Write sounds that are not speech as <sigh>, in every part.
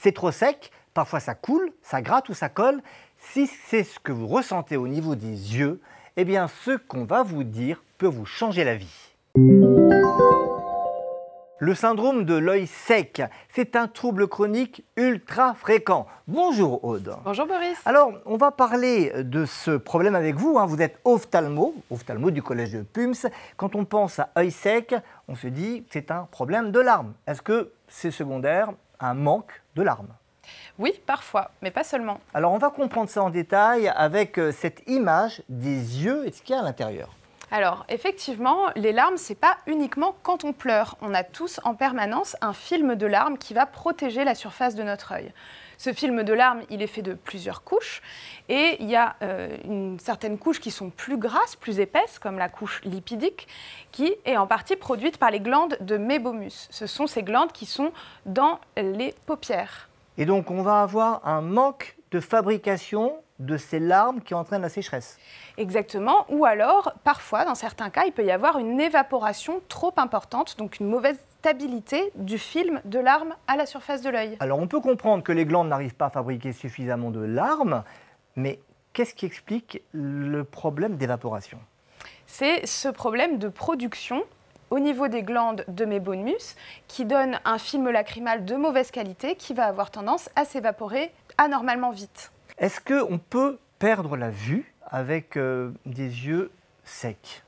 C'est trop sec, parfois ça coule, ça gratte ou ça colle. Si c'est ce que vous ressentez au niveau des yeux, eh bien ce qu'on va vous dire peut vous changer la vie. Le syndrome de l'œil sec, c'est un trouble chronique ultra fréquent. Bonjour Aude. Bonjour Boris. Alors, on va parler de ce problème avec vous. Hein. Vous êtes ophtalmo, ophtalmo du collège de PUMS. Quand on pense à œil sec, on se dit c'est un problème de larmes. Est-ce que c'est secondaire un manque de larmes. Oui, parfois, mais pas seulement. Alors on va comprendre ça en détail avec euh, cette image des yeux et ce qu'il y a à l'intérieur. Alors, effectivement, les larmes, c'est pas uniquement quand on pleure. On a tous en permanence un film de larmes qui va protéger la surface de notre œil. Ce film de larmes, il est fait de plusieurs couches et il y a euh, une, certaines couches qui sont plus grasses, plus épaisses, comme la couche lipidique, qui est en partie produite par les glandes de mébomus. Ce sont ces glandes qui sont dans les paupières. Et donc on va avoir un manque de fabrication de ces larmes qui entraînent la sécheresse. Exactement, ou alors parfois, dans certains cas, il peut y avoir une évaporation trop importante, donc une mauvaise stabilité du film de larmes à la surface de l'œil. Alors on peut comprendre que les glandes n'arrivent pas à fabriquer suffisamment de larmes, mais qu'est-ce qui explique le problème d'évaporation C'est ce problème de production au niveau des glandes de mébonmus qui donne un film lacrymal de mauvaise qualité qui va avoir tendance à s'évaporer anormalement vite. Est-ce qu'on peut perdre la vue avec euh, des yeux secs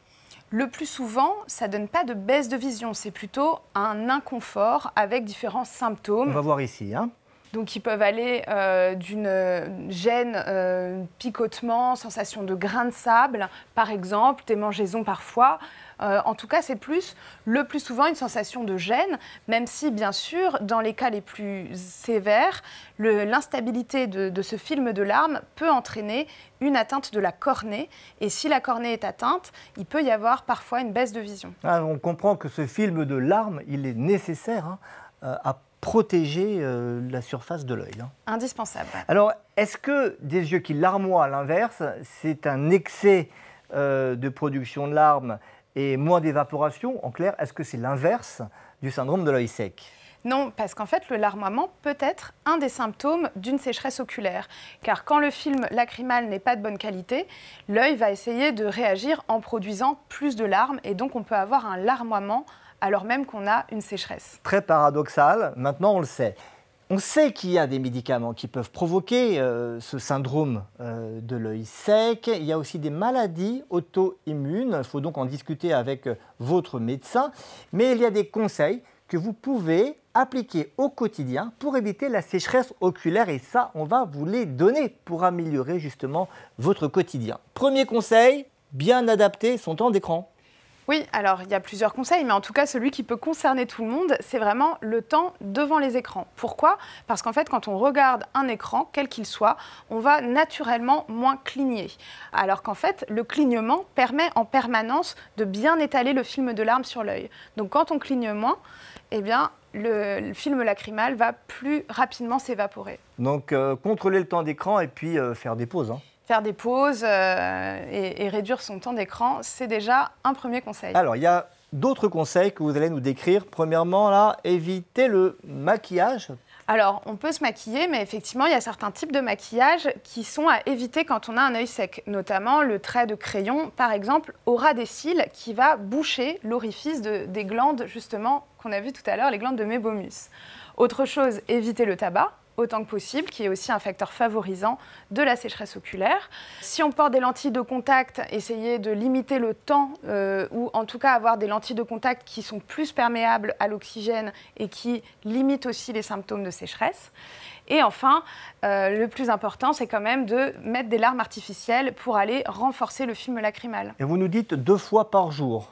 le plus souvent, ça donne pas de baisse de vision, c'est plutôt un inconfort avec différents symptômes. On va voir ici. Hein. Donc ils peuvent aller euh, d'une euh, gêne, euh, picotement, sensation de grains de sable, par exemple, démangeaison parfois. en tout cas, c'est plus, le plus souvent, une sensation de gêne, même si, bien sûr, dans les cas les plus sévères, l'instabilité de, ce film de larmes peut entraîner une atteinte de la cornée. Et si la cornée est atteinte, il peut y avoir parfois une baisse de vision. Ah, on comprend que ce film de larmes, il est nécessaire hein, à protéger euh, la surface de l'œil. Hein. Indispensable. Alors, est-ce que des yeux qui larmoient à l'inverse, c'est un excès euh, de production de larmes et moins d'évaporation En clair, est-ce que c'est l'inverse du syndrome de l'œil sec non, parce qu'en fait, le larmoiement peut être un des symptômes d'une sécheresse oculaire. Car quand le film lacrymal n'est pas de bonne qualité, l'œil va essayer de réagir en produisant plus de larmes et donc on peut avoir un larmoiement alors même qu'on a une sécheresse. Très paradoxal, maintenant on le sait. On sait qu'il y a des médicaments qui peuvent provoquer euh, ce syndrome euh, de l'œil sec. Il y a aussi des maladies auto-immunes. Il faut donc en discuter avec euh, votre médecin. Mais il y a des conseils que vous pouvez appliquer au quotidien pour éviter la sécheresse oculaire. Et ça, on va vous les donner pour améliorer justement votre quotidien. Premier conseil, bien adapter son temps d'écran. Oui, alors il y a plusieurs conseils, mais en tout cas celui qui peut concerner tout le monde, c'est vraiment le temps devant les écrans. Pourquoi Parce qu'en fait, quand on regarde un écran, quel qu'il soit, on va naturellement moins cligner. Alors qu'en fait, le clignement permet en permanence de bien étaler le film de larmes sur l'œil. Donc quand on cligne moins, eh bien, le, film lacrymal va plus rapidement s'évaporer. Donc euh, contrôler le temps d'écran et puis euh, faire des pauses. Hein faire des pauses euh, et, réduire son temps d'écran, c'est déjà un premier conseil. Alors, il y a d'autres conseils que vous allez nous décrire. Premièrement, là, éviter le maquillage. Alors, on peut se maquiller, mais effectivement, il y a certains types de maquillage qui sont à éviter quand on a un œil sec, notamment le trait de crayon, par exemple, au ras des cils, qui va boucher l'orifice de, des glandes, justement, qu'on a vu tout à l'heure, les glandes de mébomus. Autre chose, éviter le tabac autant que possible, qui est aussi un facteur favorisant de la sécheresse oculaire. Si on porte des lentilles de contact, essayez de limiter le temps euh, ou en tout cas avoir des lentilles de contact qui sont plus perméables à l'oxygène et qui limitent aussi les symptômes de sécheresse. Et enfin, euh, le plus important, c'est quand même de mettre des larmes artificielles pour aller renforcer le film lacrymal. Et vous nous dites deux fois par jour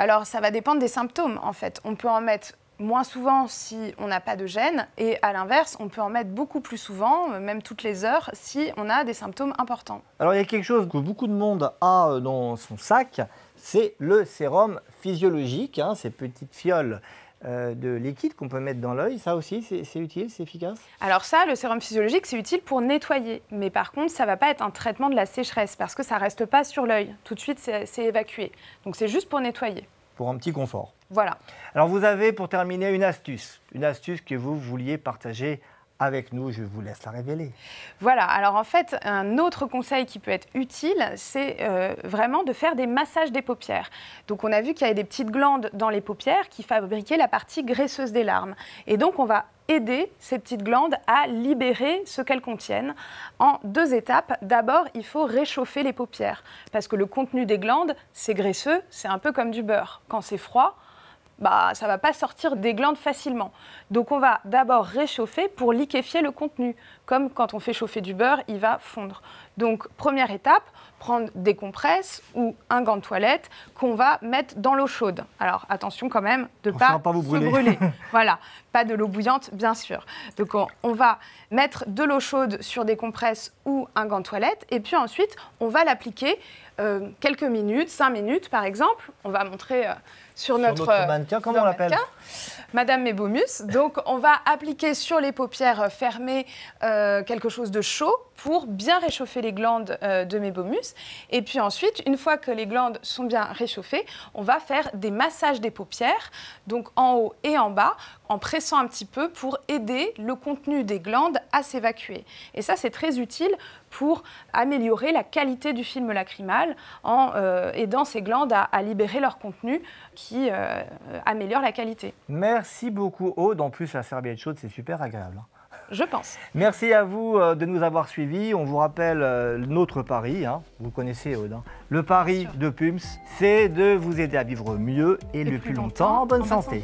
alors, ça va dépendre des symptômes, en fait. On peut en mettre moins souvent si on n'a pas de gêne, et à l'inverse, on peut en mettre beaucoup plus souvent, euh, même toutes les heures, si on a des symptômes importants. Alors il y a quelque chose que beaucoup de monde a euh, dans son sac, c'est le sérum physiologique, hein, ces petites fioles. Euh, de liquide qu'on peut mettre dans l'œil, ça aussi c'est utile, c'est efficace Alors ça, le sérum physiologique, c'est utile pour nettoyer, mais par contre, ça ne va pas être un traitement de la sécheresse parce que ça ne reste pas sur l'œil. Tout de suite, c'est évacué. Donc c'est juste pour nettoyer pour un petit confort. Voilà. Alors vous avez pour terminer une astuce, une astuce que vous vouliez partager avec nous, je vous laisse la révéler. Voilà, alors en fait, un autre conseil qui peut être utile, c'est euh, vraiment de faire des massages des paupières. Donc on a vu qu'il y avait des petites glandes dans les paupières qui fabriquaient la partie graisseuse des larmes. Et donc on va aider ces petites glandes à libérer ce qu'elles contiennent en deux étapes. D'abord, il faut réchauffer les paupières parce que le contenu des glandes, c'est graisseux, c'est un peu comme du beurre. Quand c'est froid, bah, ça ne va pas sortir des glandes facilement. Donc on va d'abord réchauffer pour liquéfier le contenu. Comme quand on fait chauffer du beurre, il va fondre. Donc première étape, prendre des compresses ou un gant de toilette qu'on va mettre dans l'eau chaude. Alors attention quand même de ne pas, Se brûler. <laughs> de l'eau bouillante, bien sûr. Donc on, va mettre de l'eau chaude sur des compresses ou un gant de toilette, et puis ensuite on va l'appliquer euh, quelques minutes, cinq minutes par exemple. On va montrer euh, sur, notre, notre mannequin, comment on l'appelle Madame Mébomus. Donc on va appliquer sur les paupières fermées euh, quelque chose de chaud pour bien réchauffer les glandes euh, de mes bomus. Et puis ensuite, une fois que les glandes sont bien réchauffées, on va faire des massages des paupières, donc en haut et en bas, en pressant un petit peu pour aider le contenu des glandes à s'évacuer. Et ça, c'est très utile pour améliorer la qualité du film lacrymal en euh, aidant ces glandes à, libérer leur contenu qui euh, améliore la qualité. Merci beaucoup, Aude. En plus, la serviette chaude, c'est super agréable. Hein. Je pense. Merci à vous euh, de nous avoir suivis. On vous rappelle euh, notre pari, hein. vous connaissez Aude. Hein. Le pari de PUMS, c'est de vous aider à vivre mieux et, le plus, longtemps, en bonne santé.